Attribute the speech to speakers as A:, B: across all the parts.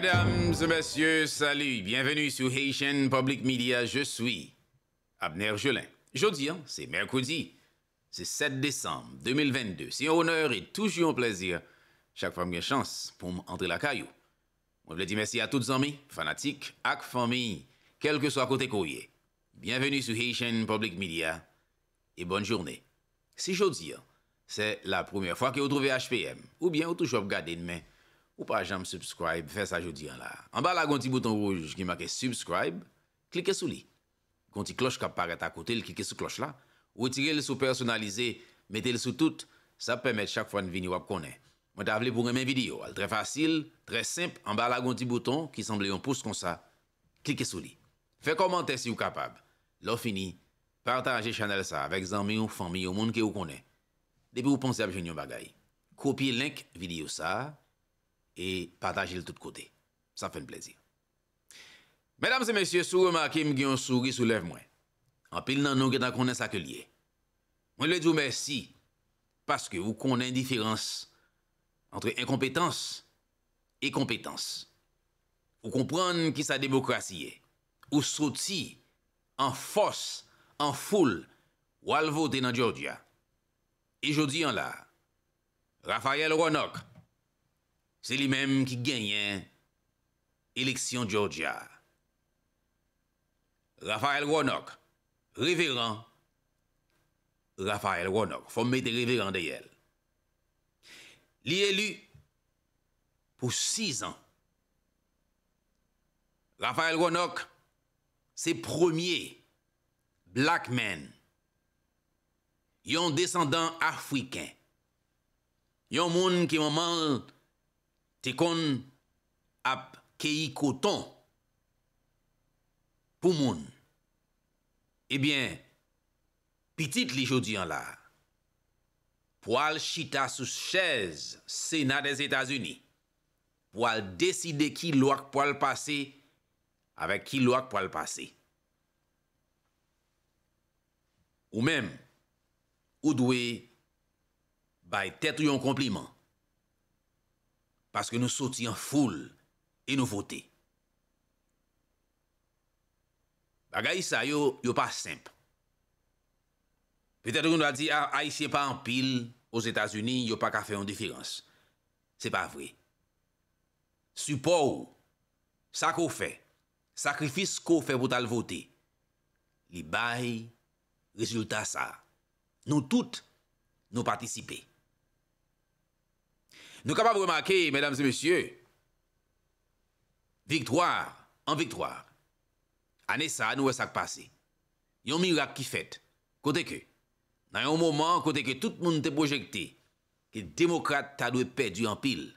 A: Mesdames et messieurs, salut. Bienvenue sur Haitian Public Media. Je suis Abner Jolin. Jeudi, hein, c'est mercredi. C'est 7 décembre 2022. C'est un honneur et toujours un plaisir. Chaque fois, chance pour entrer la caillou. Je voulais dire merci à toutes les amis, fanatiques, et famille, quel que soit côté courrier. Bienvenue sur Haitian Public Media et bonne journée. Si jeudi, hein. c'est la première fois que vous trouvez HPM ou bien vous toujours regardez demain. Ou pa ajam subscribe, fè sa jodi an la. An ba la gonti bouton rouge ki makè subscribe, klike sou li. Gonti kloche kap paret akote, l kike sou kloche la. Ou tire l sou personalize, mette l sou tout, sa p pèmè chak fwa n vini wap konè. Mwen ta avle pou remè video, al tre fasil, tre simp. An ba la gonti bouton ki sanble yon pous kon sa, klike sou li. Fè komante si w kapab. Lo fini, partaje chanel sa, vek zanmè yon fami, yon moun ke w konè. Depi w ponse ap jenyon bagay. Kopye link video sa. E patajil tout kote. Sa fèm plezir. Medam se mesye sou remakim gyan sou gyi soulev mwen. An pil nan nou gyan akonè sakè liye. Mwen lè di ou mersi paske ou konè indifirans antre enkompetans e kompetans. Ou kompran ki sa demokrasye ou sot si an fos, an foul wal votè nan Gyorgya. E jodi an la Rafael Ronok Se li menm ki genyen eleksyon Georgia. Rafael Wonok, revirant, Rafael Wonok, fòm mette revirant de yel. Li elu pou 6 an. Rafael Wonok, se premier black man, yon descendant afriken, yon moun ki moun man te kon ap ke yi koton pou moun. Ebyen, pitit li jodi an la, pou al chita sous chèze Senat des Etats-Unis, pou al deside ki lwak pou al pase, avek ki lwak pou al pase. Ou men, ou dwe, bay tet yon kompliment. Paske nou soti an foul e nou voti. Bagay sa yo, yo pa semp. Petèr kou nou a di, a ah, isye pa an pil os Etats-Unis, yo pa ka fe yon difirans. Se pa vwe. Supou, sa ko fe, sakrifis ko fe pou tal voti. Li bay, rezulta sa. Nou tout nou patisipe. Nou ka pa vrema ke, mesdames et messieurs, viktor, an viktor, ane sa nou wè sak pase, yon mirak ki fète, kote ke, nan yon mouman, kote ke tout moun te projekte, ki demokrate talwe pe du an pil,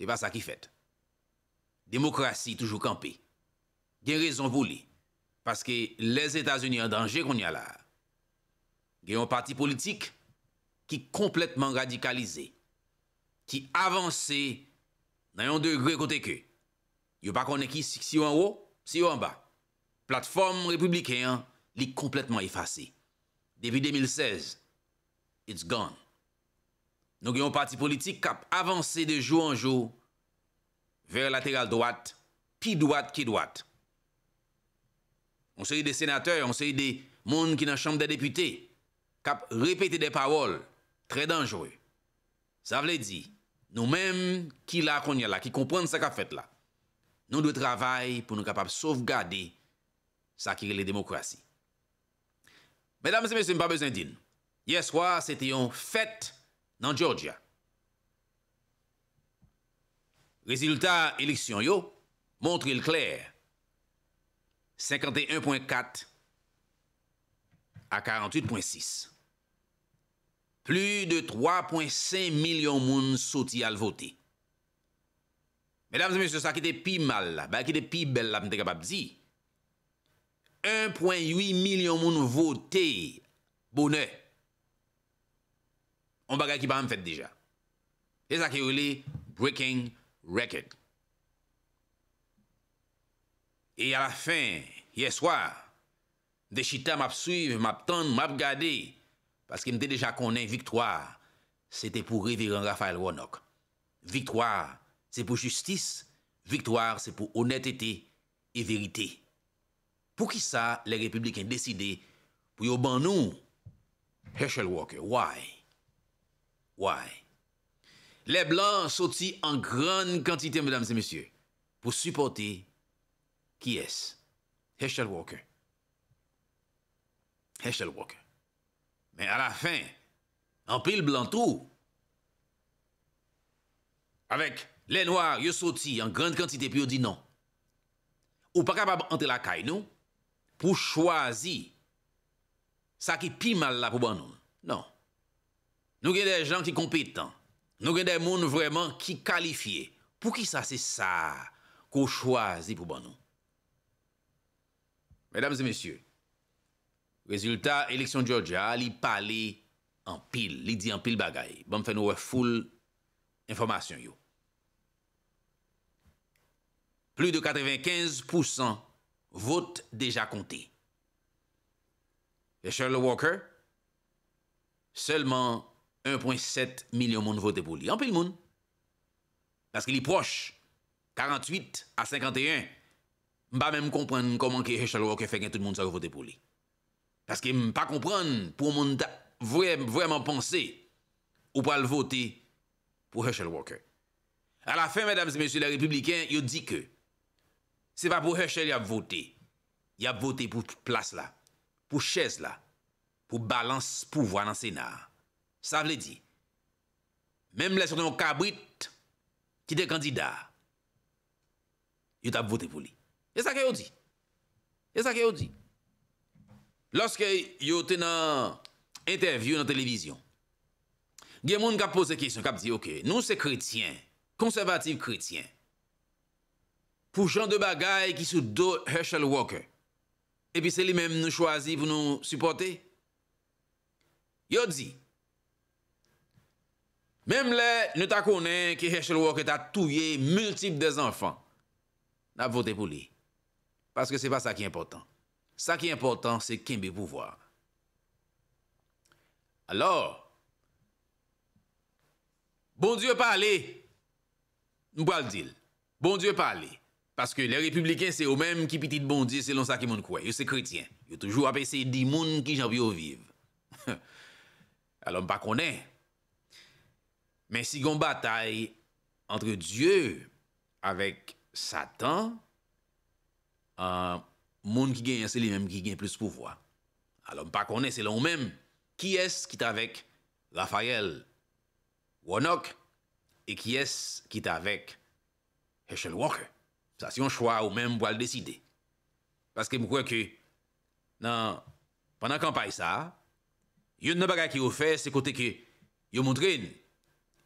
A: e ba sa ki fète. Demokrasi toujou kampe, gen rezon vouli, paske les Etats-Unis an danje kon yon la, gen yon parti politik, ki kompletman radikalize, ki avanse nan yon de gre kote ke. Yo pa konen ki si yo an ou, si yo an ba. Platforme republikan li kompletman efase. Depi 2016, it's gone. Nou gen yon parti politik kap avanse de jou an jou ver lateral doat, pi doat, ki doat. On se yi de senateur, on se yi de moun ki nan chanm de depute, kap repete de pawol, tre dangere. Sa vle di... Nou mèm ki la akonye la, ki kompwen sa ka fèt la, nou dwe travay pou nou kapap sovgade sakire le demokrasi. Mèdame se mèsèm pa bezèndin, yè swa se tèyon fèt nan Georgia. Rezultat eliksyon yo, montre l'klèr, 51.4 a 48.6. Plu de 3.5 milyon moun soti al voti. Medams et messieurs, sa ki te pi mal la, ba ki te pi bel la, mwen te kapap zi. 1.8 milyon moun voti, bonè. On bagay ki pa mwen fèt deja. E sa ki ou li, breaking record. E a la fin, ye swa, de chita m ap suivi, m ap tendi, m ap gadeyi, Paske mte deja konen, viktoar, sete pou Riviron Raphael Warnock. Viktoar, se pou justis, viktoar, se pou honetete e verite. Pou ki sa, le republikan deside pou yo ban nou? Heschel Walker, why? Why? Le blan soti an gran kantite, mdmse, msye, pou supporte ki es? Heschel Walker. Heschel Walker. men a la fin, an pil blan tou, avek le noir, yo soti, an grand kantite, pi yo di nan, ou pa kapab ante la kay nou, pou chwazi, sa ki pi mal la pou ban non. nou, nan, nou gen de jan ki kompitan, nou gen de moun vreman ki kalifiye, pou ki sa se sa, ko chwazi pou ban nou, medam se mesye, men, Rezultat, eleksyon Georgia li pale en pil. Li di en pil bagay. Bon fè nou e foul informasyon yo. Plu de 95% vot deja konti. Richard Walker, selman 1.7 milyon moun vote pou li. En pil moun. Paske li proche, 48 a 51, mba mèm komprenn koman ki Richard Walker fè gen tout moun zare vote pou li. Paske m pa kompran pou moun ta vwèman ponse ou pa l vwote pou Herschel Walker. A la fin, mesdames et messieurs les républicains, yo di ke, se pa pou Herschel y ap vwote, y ap vwote pou plas la, pou chèze la, pou balans pouvoi nan sénat. Sa vle di, mèm lè sot nou kabrit ki de kandida, yo tap vwote pou li. E sa ke yo di, e sa ke yo di. Lorske yo tenan interview nan televizyon, gen moun kap pose kisyon, kap di, ok, nou se kritien, konservatif kritien, pou chan de bagay ki sou do Herschel Walker, epi se li menm nou chwazi pou nou supporte, yo di, menm le, nou ta konen ki Herschel Walker ta touye multiple de zanfan na vote pou li, paske se pa sa ki important. Sa ki important, se kem be pouvoar. Alo, bon dieu pa ale, nou pa al diil, bon dieu pa ale, paske le republikan se o mem ki piti de bon dieu se lon sa ki moun kwe, yo se kretien, yo toujou apese di moun ki jan bi yo viv. Alo m pa konen, men si gon batay entre dieu avek satan, an euh, Moun ki gen, se li menm ki gen plus pouvoi. Alon pa konen, se lon menm. Ki es ki t'avek Lafayel Woonok? E ki es ki t'avek Heshel Walker? Sa si yon chwa ou menm wale deside. Paske mou kwe ki, nan, panan kampay sa, yon nan bagay ki yo fe, se kote ki, yo moun drin,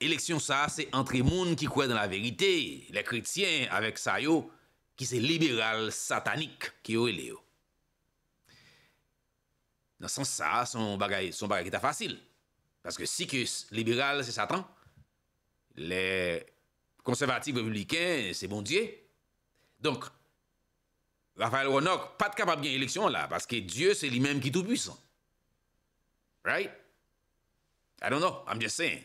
A: eleksyon sa, se antre moun ki kwe dan la verite, le kritien avek sa yo, c'est libéral satanique qui est le Dans ce sens, ça, son bagage, son est facile. Parce que si que libéral, c'est Satan, les conservatifs républicains, c'est bon Dieu. Donc, Raphaël Roanoke, pas capable de gagner l'élection là, parce que Dieu, c'est lui-même qui est tout puissant. Right? I don't know, I'm just saying.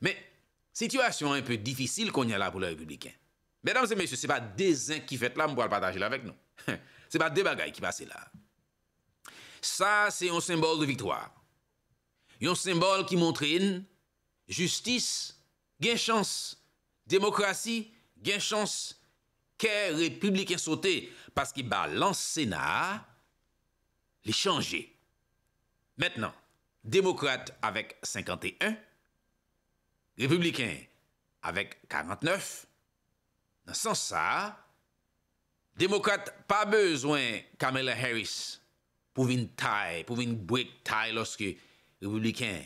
A: Mais, situation un peu difficile qu'on a là pour les républicains. Mesdames et messieurs, ce n'est pas des uns qui fait là, je vais partager avec nous. ce n'est pas des bagailles qui passent là. Ça, c'est un symbole de victoire. Un symbole qui montre une justice, gain chance, démocratie, gain chance, les républicain sauté, parce qu'il balance Sénat, les changer. Maintenant, démocrate avec 51, républicain avec 49, Nansan sa, demokrate pa bezwen Kamala Harris pou vin tae, pou vin brek tae loske republikan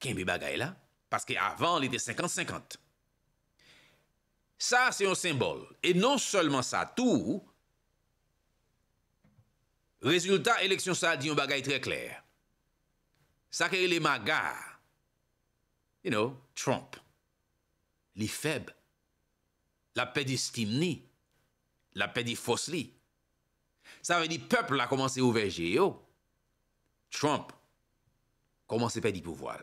A: ken bi bagay la, paske avan li de 50-50. Sa se yon sembol, e non solman sa tou, rezultat eleksyon sa di yon bagay tre kler. Sa kere li maga, you know, Trump, li feb, la pe di Stimni, la pe di Fosli. Sa vè di pepl la komanse ouveje yo. Trump komanse pe di pou voal.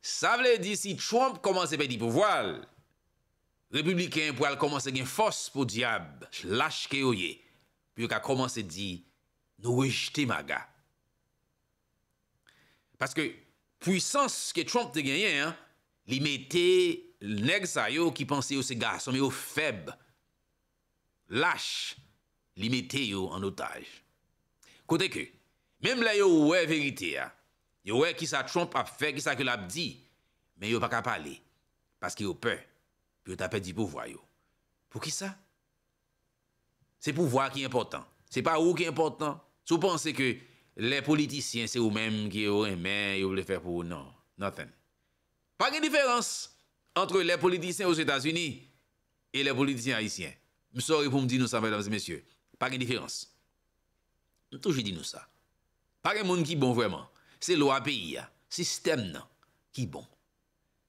A: Sa vè di si Trump komanse pe di pou voal, republiken pou al komanse gen fos pou diab, lache ke oye, pyo ka komanse di nou wejte maga. Paske pwisans ke Trump te genyen, li mette Neg sa yo ki panse yo se gason, yo feb, lache, li mette yo an otaj. Kote ke, mem la yo we verite ya, yo we ki sa Trump ap fe, ki sa ki l ap di, men yo pa kap ale, paske yo pe, pi yo ta pe di pou vwa yo. Pou ki sa? Se pou vwa ki important, se pa ou ki important, sou panse ke le politisyen se ou men ki yo en men, yo ble fe pou ou non. Nothing. Pa gen diferans, entre les politiciens aux Etats-Unis et les politiciens haïtiens. M'soré pou m'di nou sa, mesdames et messieurs. Pari diférense. Toujou di nou sa. Pari moun ki bon vwèman. Se lo api ya, sistem nan, ki bon.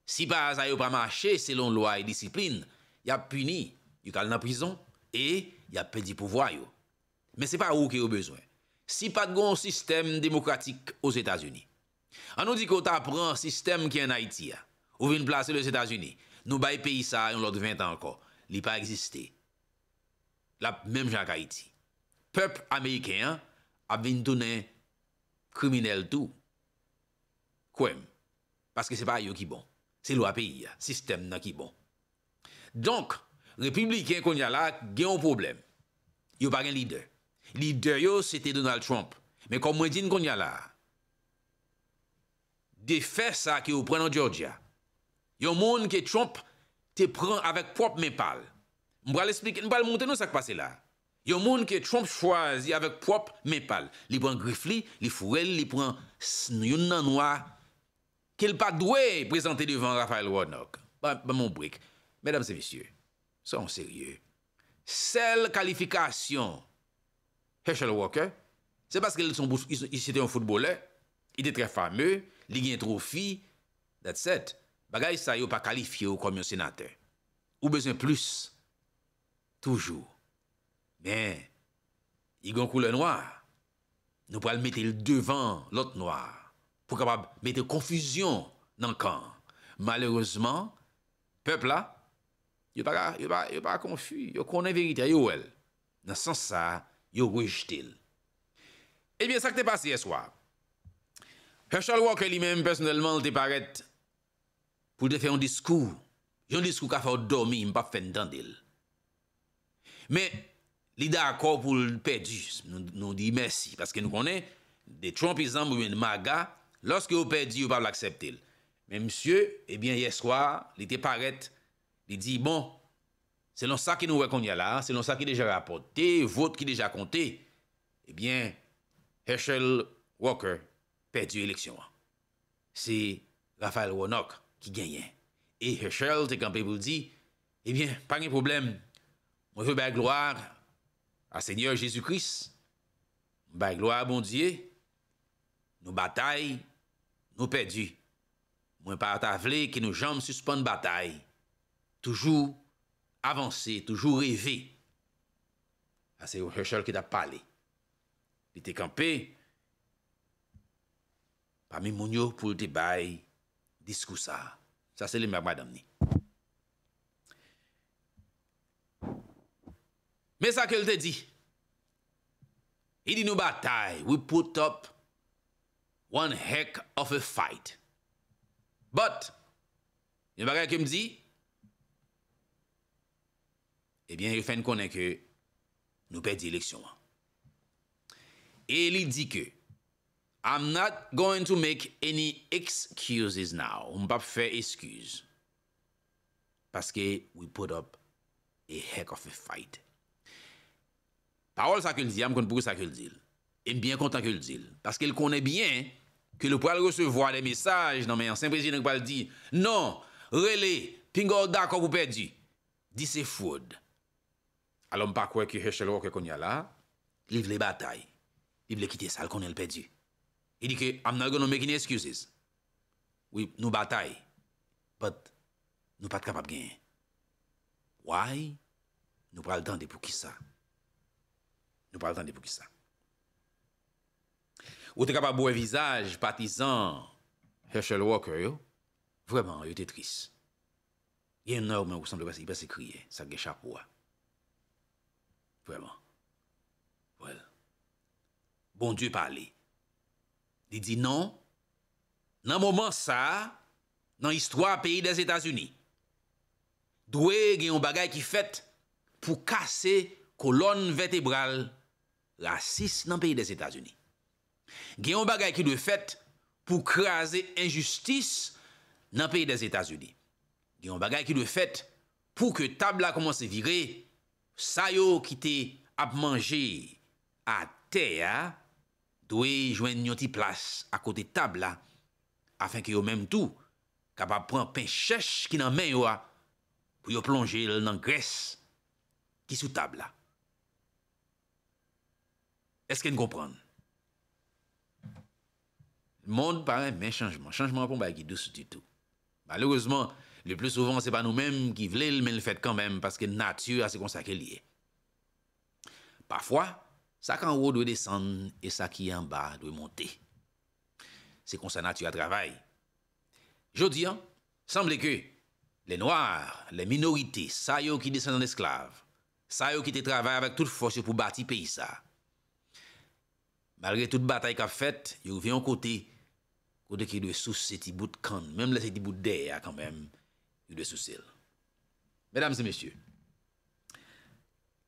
A: Si pas a yo pa mache, selon loa et disipline, ya puni, yo kal na prison, et ya pedi pou voyo. Men se pa ou ki yo bezwen. Si pat gon sistem demokratik aux Etats-Unis. Anou di kota pran, anou di kota pran, anou di kota pran, Ou vin plase les Etats-Unis Nou bay pey sa yon lot 20 an ko Li pa egziste La mem jankay ti Pep Ameriken A vin tounen kriminel tou Kouem Paske se pa yo ki bon Se lwa pey ya, sistem nan ki bon Donk, Republiken konyala Gen yon problem Yo pa gen lider Lider yo se te Donald Trump Men komwen din konyala De fe sa ki yo pren an Georgia Yon moun ke Trump te pran avèk prop Mépal. Mbwa l'esplik, mbwa l'monte nou sak pase la. Yon moun ke Trump chwazi avèk prop Mépal. Li pran Griffly, li furel, li pran yon nanwa. Kel pa dwe prezante devan Raphael Warnock. Mwen moun brik. Mèdames et messieurs, son seriè. Sel kalifikasyon, Heschel Walker, se paske li s'yete yon foutbolè, li te tre fameu, li gen trofi, that's it. Bagay sa yo pa kalifiye ou komyon senate. Ou bezan plus. Toujou. Men, yon koule noa, nou pou al mette l devan lot noa. Pou kapab mette konfuzyon nan kan. Malerezman, pepl la, yo pa konfu, yo konen veritya, yo wel. Nan san sa, yo wèj til. Ebyen, eh sa k te pasi eswa. Hè chal wò ke li men personelman te paret pou jè fè yon diskou, jè yon diskou ka fè ou domi, yon pa fè n'dan dil. Mè, li dè akò pou l'pèdi, nou di mèsi, paske nou konè, de Trump izan mou yon maga, loske ou pèdi, ou pa l'akseptil. Mè, msye, ebyen yè swa, li te paret, li di, bon, se lon sa ki nou wè kon yalè, se lon sa ki deja rapote, vote ki deja kontè, ebyen, Heschel Walker, pèdi ou l'eleksyon. Se, Rafael Wonok, ki genyen. E Heschel te kampe pou di, ebyen, pa nye problem, mwen ve bay gloar a Senyor Jezoukris, bay gloar bondye, nou batay, nou pedi, mwen pa atavle ki nou jom suspon batay, toujou avanse, toujou reve, a se yo Heschel ki da pale. Li te kampe, pa mwen moun yo pou di bay, Disko sa, sa se li mèk mèk dam ni. Mè sa ke l te di, hi di nou batay, we put up one heck of a fight. But, nou batay ke m di, e eh bè yon fèn konè ke nou pè di leksyon an. E li di ke, I'm not going to make any excuses now. M'pa pfe eskuse. Paske we put up a heck of a fight. Parol sa ke l'dil, am konpou sa ke l'dil. E m'byen kontan ke l'dil. Paske l konen byen ke l pou al resevo a de mesaj. Nan men, an sen prezid nan pou al di, nan, rele, pingol da konpou pedi. Disi fwod. Alon pa kwe ki heshe l'ok e konya la. Liv le batay. Liv le kite sal konen l'pedi. E di ki, I'm not gonna make any excuses. Ou nou batay. But, nou pat kapab gen. Why? Nou pral dan de pou ki sa. Nou pral dan de pou ki sa. Ou te kapab bou evizaj, patizan Heschel Walker yo. Vreman, yo te tris. Yen nor men ou san de basi. I basi kriye, sa gechap wwa. Vreman. Vreman. Bon di parli. Di di non. nan, nan moman sa, nan istwa peyi des Etats-Uni, dwe gen yon bagay ki fet pou kase kolon vetebral rasis nan peyi des Etats-Uni. Gen yon bagay ki dwe fet pou kaze injustis nan peyi des Etats-Uni. Gen yon bagay ki dwe fet pou ke tabla koman se vire, sayo ki te ap manje a teya, doit joindre une petite place à côté de table là, afin que eux même tout capable prendre pain chèche qui dans main pour plonger dans graisse qui sous table là. Est-ce qu'on comprend? Le monde paraît mais changement, changement pour pas douce du tout. Malheureusement, le plus souvent ce n'est pas nous-mêmes qui voulons mais le fait quand même parce que nature c'est comme ça qu'elle est. Parfois, sa kan wou dwe desan e sa ki yon ba dwe monte. Se konsan ati yo a travay. Jodi an, sanble ke, le noar, le minorite, sa yo ki desan an esklav, sa yo ki te travay avèk tout fòs yo pou bati pey sa. Malre tout batay kap fèt, yo vè yon kote, kote ki yon dwe sou se ti bout kan, menm le se ti bout dey a kan menm, yon dwe sou sel. Medam se mesye,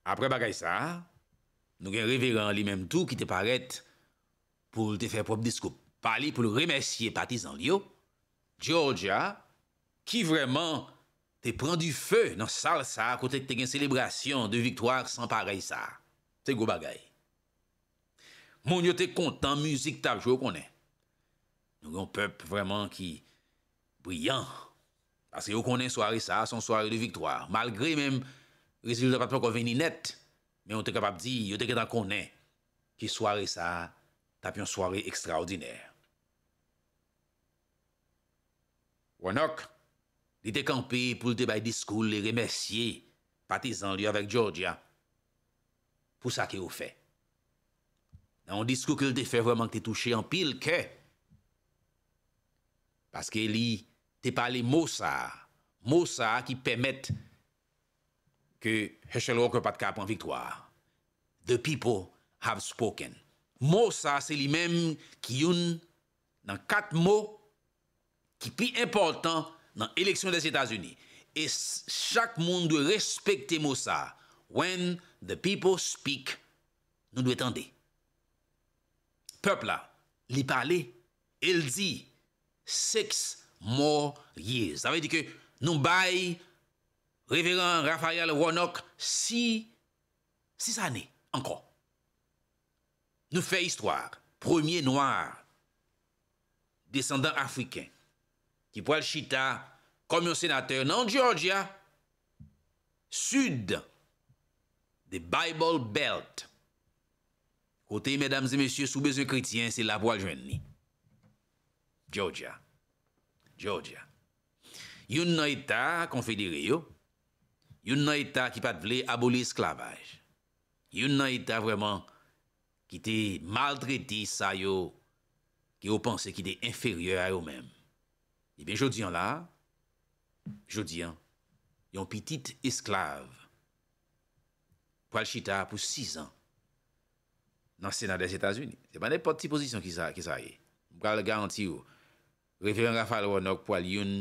A: apre bagay sa, sa, Nou gen reveran li menm tou ki te paret pou te fè prop disko pali pou l remersye pati zan li yo. Georgia ki vreman te pren du fè nan salsa kote te gen selebrasyon de viktoar san parey sa. Te gro bagay. Moun yo te kontan müzik ta jò konen. Nou gen pop vreman ki bryan. Pase yo konen swari sa, son swari de viktoar. Malgre menm rezil de patman kon veni nett. Men yon te kapap di, yon te ketan konen, ki soare sa tap yon soare ekstraordinèr. Wanok, li te kampe pou li te bay diskou li remersye patizan li avèk Georgia pou sa ki ou fè. Nan yon diskou ki li te fè vèman ki te touche an pil ke. Paske li te pale mousa, mousa ki pèmèt. Ke Heschel Walker pat ka pran victoire. The people have spoken. Mo sa se li men ki yon nan kat mo ki pi important nan eleksyon des Etats-Unis. E chak moun dwe respekte mo sa. When the people speak, nou dwe tende. Pepl la li pale, el di six more years. Sa ve di ke nou bayi révérend Raphaël Warnock, si, six années encore. Nous fait histoire. Premier noir, descendant africain, qui voit le chita comme un sénateur non Georgia, sud des Bible Belt. Côté, mesdames et messieurs, sous besoin chrétien, c'est la voie jeune. Georgia. Georgia. Une État confédéré, yon nan etat ki pat vle aboli esklavaj, yon nan etat vreman ki te maldredi sa yo ki yo pense ki de inferior a yo men. Ebe, jodi an la, jodi an, yon pitit esklav po al chita pou 6 an nan senat des Etats-Unis. Semane poti posisyon ki sa ye. Mpral garanti yo, refren Rafal Wonok po al yon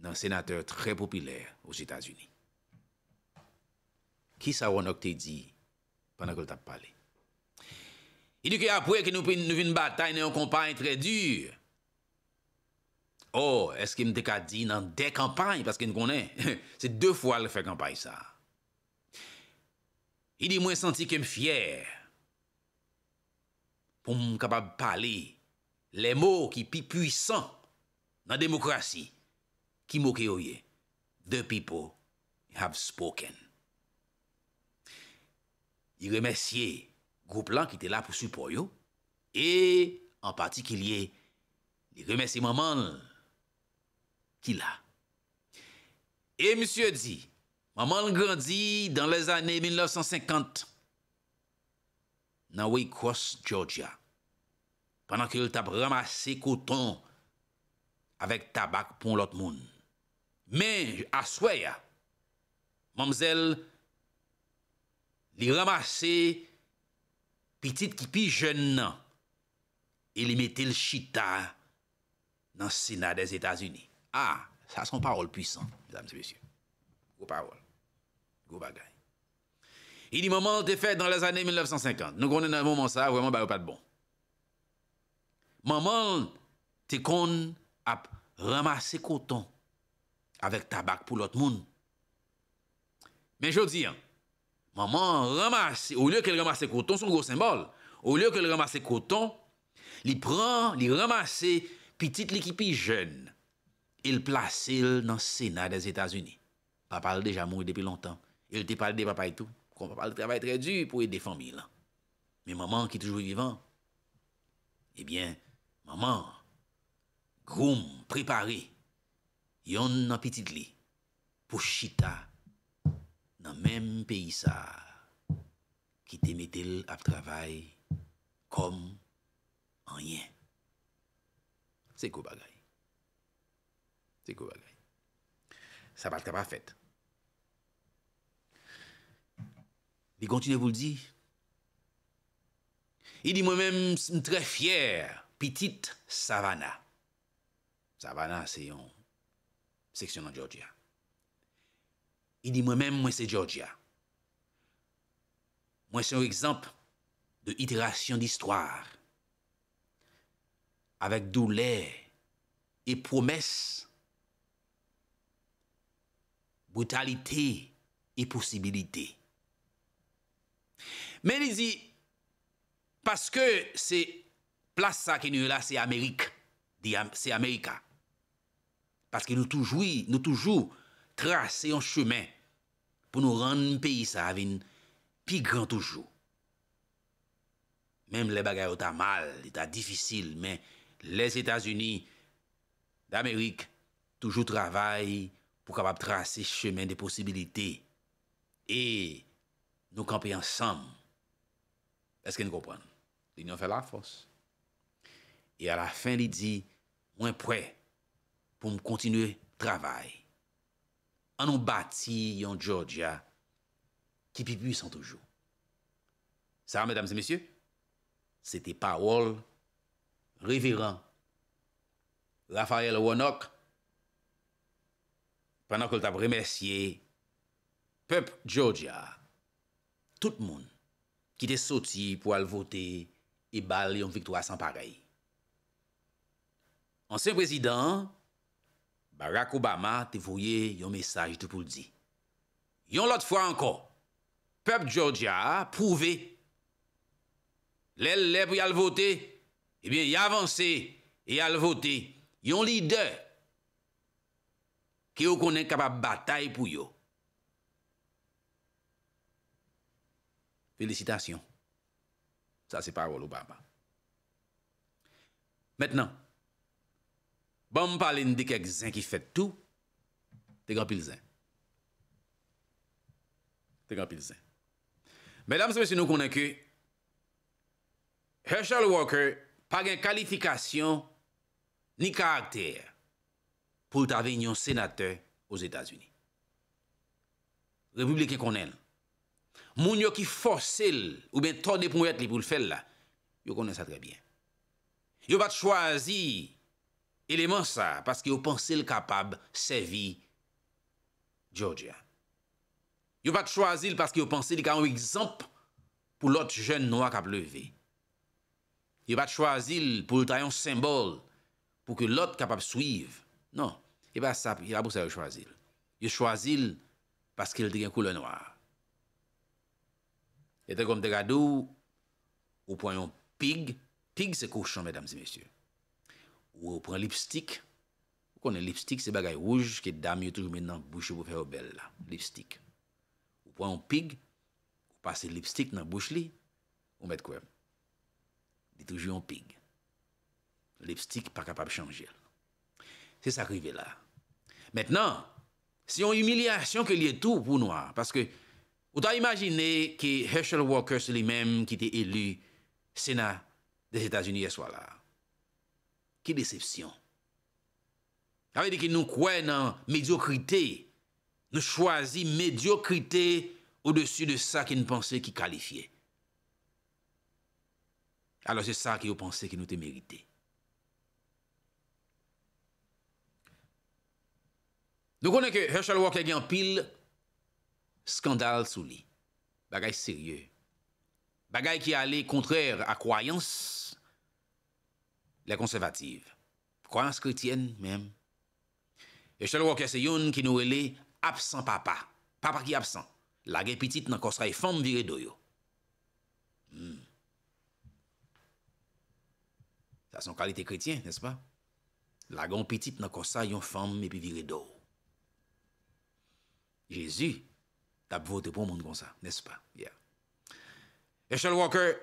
A: nan senatèr tre popilèr os Etats-Unis. Ki sa wan ak te di panak ou ta pali? I di ki apwe ki nou pin nou vin batay nan yon kompany tre dur. Oh, eske m deka di nan dekampany paske nou konen. Se dekampany sa. I di mwen santi ke m fyer pou m kapab pali le mou ki pi pwisan nan demokrasi ki mou ki oye the people have spoken. li remesye goup lan ki te la pou supo yo, e, an pati ki liye, li remesye maman, ki la. E, msye di, maman grandi dan le zanen 1950, nan Weikos, Georgia, panan ki li tap ramase koton avek tabak pon lot moun. Men, aswaya, mamzel, li ramase pitit ki pi jen nan e li mette l chita nan Sina des Etats-Unis. Ah, sa son parol pwisan, mesdames et messieurs. Gwo parol, gwo bagay. E li maman te fèd nan les anè 1950. Nou konnen nan mouman sa wèman ba wè pat bon. Maman te kon ap ramase koton avèk tabak pou lot moun. Men jodi an, Maman ramasse, au lieu qu'elle ramasse coton, son gros symbole. Au lieu qu'elle ramasse coton, il prend, il ramasse petite l'équipe jeune. Il place dans le Sénat des États-Unis. Papa est déjà mort depuis longtemps. Il te parlé de papa et tout. Qu'on papa le travail très dur pour aider les familles. Mais maman qui est toujours vivant, eh bien, maman, groom, préparé, yon nan petit lit pour chita dans le même pays ça, qui te mettait à travail comme rien. C'est quoi bagaille? C'est quoi bagaille? Ça va pas fait. Il continue vous le dire. Il dit moi-même, très fier, petite Savannah. Savannah, c'est une section en Georgia. Il dit moi-même, moi, c'est Georgia. Moi c'est un exemple de itération d'histoire. Avec douleur et promesse, brutalité et possibilité. Mais il dit, parce que c'est place ça qui nous là, c'est Amérique, c'est Amérique. Parce que nous toujours, nous toujours trase yon chemen pou nou rande yon peyi sa avin pigran toujou. Mem le bagay ou ta mal, ta difisil, men les Etats-Unis d'Amerik toujou travay pou kapab trase chemen de posibilite e nou kampi ansam. Eske nou kompren? L'union fè la fos. E a la fin li di, mwen pre pou m kontinue travay an nou bati yon Georgia ki pipi sou toujou. Sa, mesdames et messieurs, se te pa wol, revirant, la fayel wounok, penan kou l tap remersye, pep Georgia, tout moun, ki te soti pou al voté e bal yon viktouas an parey. An se prezident, Barack Obama te voye yon mesaj tout pou l'di. Yon lot fwa ankon, pep Georgia pouve, lè lè pou yal vote, ebyen y avanse yal vote, yon lide, ki yo konen kapab batae pou yo. Felicitasyon. Sa se parol Obama. Mètnen, Bon m'pale ndi kek zin ki fet tou, te gampil zin. Te gampil zin. Mèdames et messieurs, nou konen ke, Herschel Walker pa gen kalifikasyon ni karakter pou ta venyon senateur ouz Etats-Unis. Republiken konen. Moun yo ki forcel ou ben ton deponvet li pou l'fel la, yo konen sa tre bien. Yo bat chwazi Eleman sa, paske yo panse l kapab sevi Georgia. Yo bat chwazil paske yo panse l ka an wik zamp pou lot jen noa kap leve. Yo bat chwazil pou l tayon sembol pou ke lot kapab suive. Non, yo bat sa, yo apou se yo chwazil. Yo chwazil paske l degen koule noa. E te kom te gado ou pwanyon pig, pig se kouchan, mesdames et messieurs. Ou ou pren lipstik, ou konen lipstik se bagay rouj ke dam yo touj men nan bouche pou fè ou bel la, lipstik. Ou pren ou pig, ou pase lipstik nan bouche li, ou met kweb. Di toujou ou pig. Lipstik pa kapab chanjil. Se sa rive la. Mètnen, se yon yon humilyasyon ke liye tou pou noua, paske ou ta imagine ki Herschel Walker se li menm ki te elu sena de Etats-Unis e swa la. déception. Ça veut dire que nous croit dans médiocrité. Nous choisissons médiocrité au-dessus de ça qui nous pensait qui qualifiait. Alors c'est ça qui nous pensait qui nous était mérité. Nous connaissons que Herschel Walker a un pile scandale sous lui. Bagaille sérieux. Bagaille qui allait contraire à croyance les conservatives, croyance chrétienne même. Et Walker, c'est une qui nous est absent papa. Papa qui est absent. La petite dans ça une femme virée d'eau. » hmm. Ça, son qualité chrétien, n'est-ce pas? La grande petite dans le une femme et puis virée d'eau. Jésus, t'as voté pour le monde comme ça, n'est-ce pas? Yeah. Echel Walker,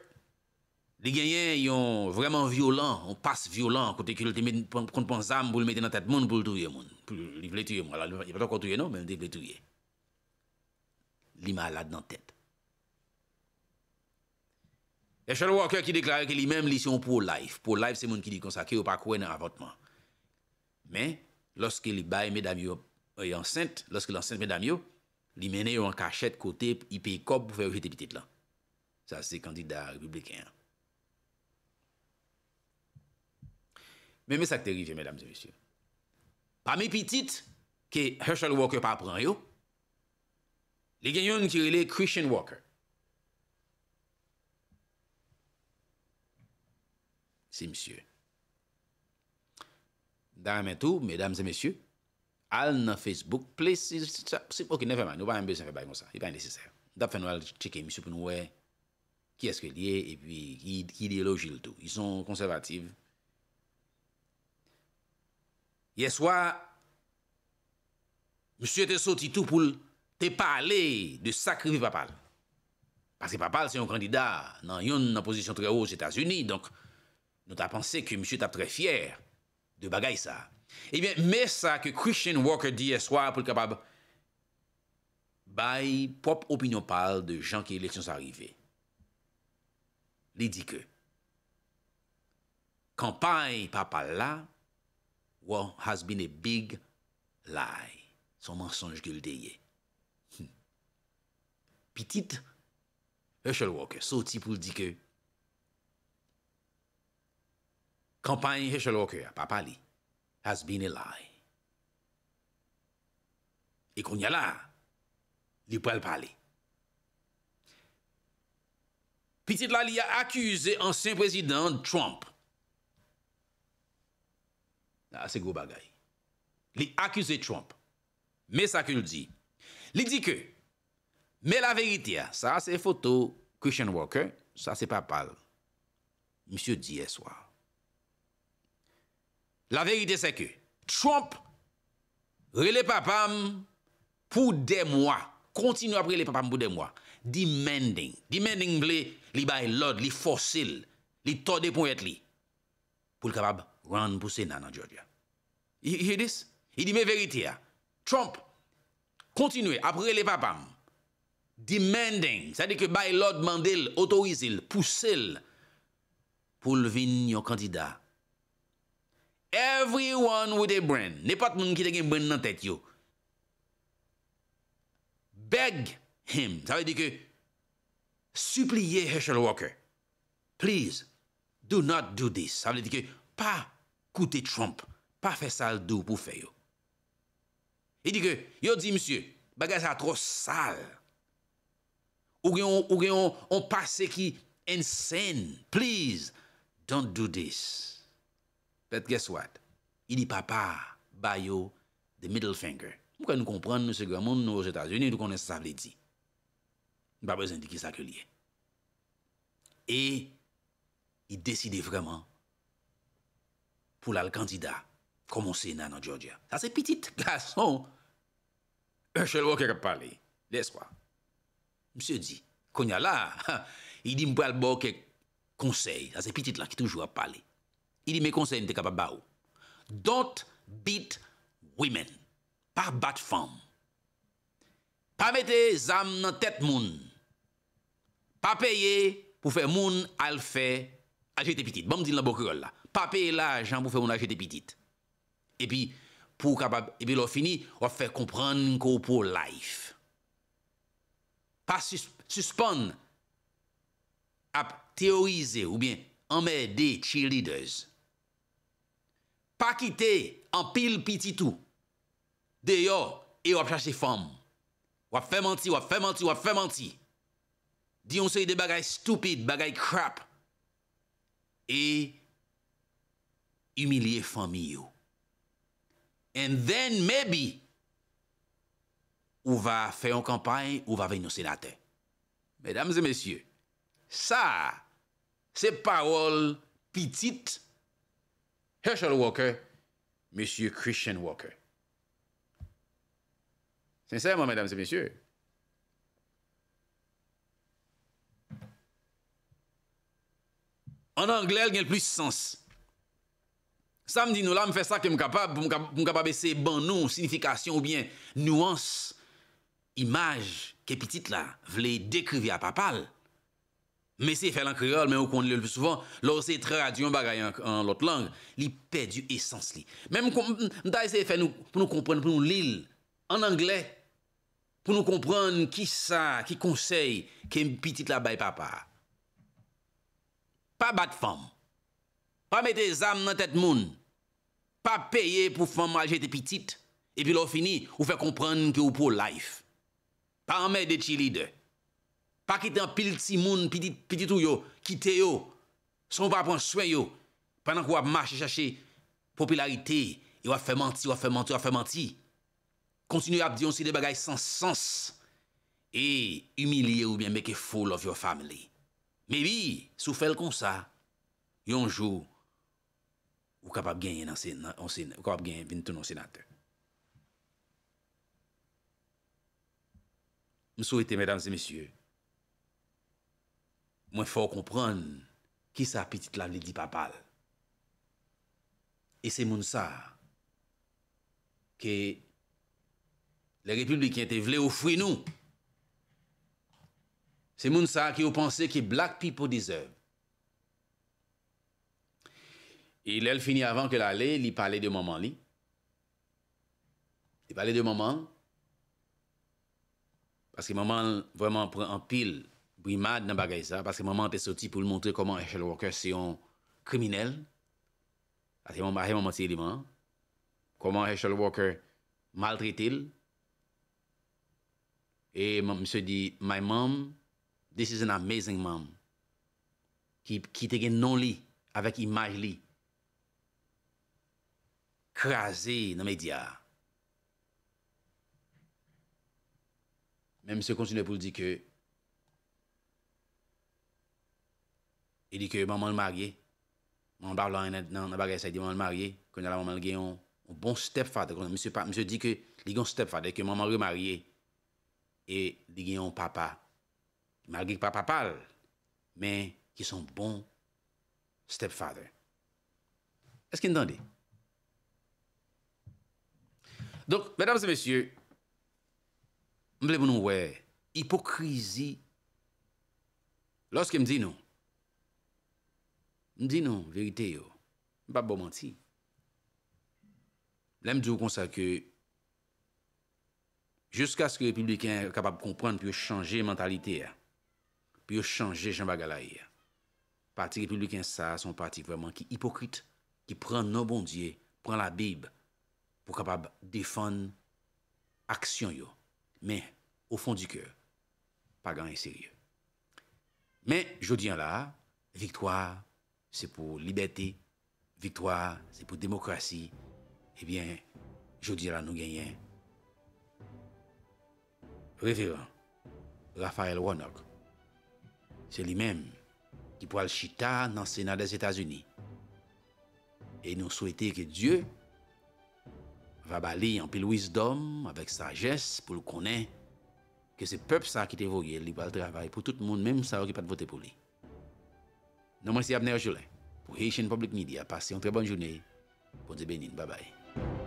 A: Li genyen yon vreman violan, yon pas violan, kote ki yon te pon pon zam pou li meten nan tet, moun pou li touye moun, pou li vle touye moun, ala li patan kon touye nou, men de vle touye. Li malade nan tet. Echal Walker ki deklare ki li menm lisyon pou life, pou life se moun ki li konsake ou pa kwen an avotman. Men, loske li baye medam yo, e yon sent, loske lan sent medam yo, li mene yon kachet kote ipi kop pou fe ou jete pitit lan. Sa se kandida republiken an. Mè mè sa k terifiè, mè damse mè syo. Pa mè pitit ki Herschel Walker pa pran yo, li genyon ki rile Christian Walker. Si msyo. Da mè tou, mè damse mè syo, al nan Facebook, ples, si, si, si, si, ok, never mind, nou pa mè bezan fe bay monsan, yon pa indeseser. Dap fè nou al chike msyo pou nou we ki eske liye, e pi ki liye loji l'tou. Yon konservatif Hier soir, monsieur était sorti tout pour te parler de sacré papal. Parce que papal, c'est un candidat dans une position très haute aux États-Unis. Donc, nous avons pensé que monsieur était très fier de bagaille ça. Eh bien, mais ça que Christian Walker dit hier soir pour être capable by propre opinion parle de gens qui élections sont arrivées. Il dit que campagne Papal là, Well has been a big lie. Son mensonge qu'il déye. Hmm. Petite, Herschel Walker sorti pour dire que campagne Herschel Walker, papa li, has been a lie. Et qu'on y a là, li pral parler. Petite là, a accusé ancien président Trump Ase ah, grou bagay. Li akuse Trump. Me sa ke nou di. Li di ke, me la verite ya, ah, sa se foto Christian Walker, sa se papal, M. D.S. Waal. La verite se ke, Trump, rele papam, pou de mwa, kontinu ap rele papam pou de mwa, demanding, demanding ble, li bay lode, li fosil, li todepon et li, pou l'kabab. Ran puse nan an Georgia. You hear this? Y di me verite ya. Trump. Kontinue apre le papam. Demanding. Sa di ke by Lord Mandel. Otorize il. Puse il. Poul vin yo kandida. Everyone with a brain. Ne pat moun ki te gen brain nan tete yo. Beg him. Sa di ke. Supliye Heschel Walker. Please. Do not do this. Sa di ke. Pa. koute Trump pa fe sal do pou fe yo. I di ke, yo di, msye, bagay sa tro sal. Ou gen yon, ou gen yon, on pase ki ensen. Please, don't do this. Pet guess what? I di, papa, ba yo, the middle finger. Mwen ka nou kompran, mwen se gwa moun nou yo Etats-Unis, nou konen sa vle di. Mwen pa bezan di ki sa ke liye. E, i deside vreman pou la l kandida komanse nan an Georgia. Sa se pitit kason, e chel woke repali, deswa. Mse di, konya la, e di mpe al boke konsey, sa se pitit la ki toujwa pali. E di, me konsey mte kapabaw. Don't beat women. Par bat fang. Par mette zam nan tet moun. Par peye pou fe moun al fe moun. Aje te pitit, bom di la bokol la. Pape la jan pou fe moun aje te pitit. E pi, pou kapab, e pi lo fini, wap fe kompran nko pou life. Pa suspon, ap teorize ou bien, anbe de chi lidez. Pa kite, an pil pititou. De yo, e wap chase fam. Wap fe manti, wap fe manti, wap fe manti. Di yon se yi de bagay stupid, bagay crap. Et humilier famil ou. And then maybe ou va fè yon kampan ou va vè yon senate. Mesdames et messieurs, sa, se parol pitit Herschel Walker, M. Christian Walker. Sènseman, mesdames et messieurs. An angle, el gen l plus sens. Sa m di nou la, m fe sa ke m kapab, m kapab ese ban nou, signifikasyon ou bien nouans, imaj, ke pitit la, vle dekrivi apapal. M ese fe lankriol, men w kon li l plus souvan, lor se tre radyon bagay an lot lang, li pe du esens li. Men m ta ese fe nou, pou nou kompren, pou nou li l, an angle, pou nou kompren ki sa, ki konsey, ke pitit la bay papal. Pa bat fam, pa me te zam nan tet moun, pa peye pou fam alje te pitit, epi lo fini ou fe kompran ki ou pou life. Pa ame de chi lider, pa kite an pil ti moun pitit ou yo, kite yo, son pa apon swen yo, penan kou ap mache chache popularite, yo ap fè manti, yo ap fè manti, yo ap fè manti, kontinu ap diyon si de bagay sans sens, e umilye ou bien make a fool of your family. Mè bi, sou fèl kon sa, yon jou, ou kapap gen vin toun an senate. Mè sou wite, mèdames et messieurs, mwen fò komprèn ki sa apitit lan li di papal. E se moun sa, ke le republik yon te vle ou fwe nou, Se moun sa ki ou panse ki black people deserve. E lèl fini avan ke l'a lè, li pale de maman li. Li pale de maman. Paske maman vwèman pren an pil. Bwimad nan bagay sa. Paske maman apè soti pou l'montre koman H.L. Walker seyon kriminel. Paske maman ahe maman tiye liman. Koman H.L. Walker maltrete il. E moun se di, my mom... This is an amazing mom. Ki te gen non li, avèk imaj li. Krasi nan medya. Men msè kontine pou di ke, e di ke maman l marye, maman l bar lan nan nabare sa, e di maman l marye, konye la maman l gen yon bon step fad, msè di ke, li gen step fad, e di ke maman l marye, e di gen yon papa, malgré que papa parle, mais qui sont bons stepfather. Est-ce que vous entendez? Donc, mesdames et messieurs, je voulais dis hypocrisie. Lorsque je dis non, je dit non, vérité, je ne pas bon mentir. je dis comme que jusqu'à ce que les républicains soient capables de comprendre et changer la mentalité, hein, pi yo chanje Jean Bagala hier. Parti Republiken sa, son parti vraiment ki hipokrite, ki pran non bondye, pran la bib pou kapab defon aksyon yo. Men, ou fon di keur, pagan yi e seri yo. Men, jodi an la, viktoar, se pou liberté, viktoar, se pou demokrasi, e eh bien, jodi an la nou genyen. Revirant, Raphael Warnock, c'est lui-même qui pourra le chita dans le Sénat des États-Unis. Et nous souhaiter que Dieu va balayer en pile wisdom, avec sagesse, pour le connaître, que ce peuple ça qui t'est voyé, il va le travail pour tout le monde, même ça qui pas de voter pour lui. Nous vous Abner Jolin, pour Haitian Public Media. Passez une très bonne journée. pour journée. Bye bye.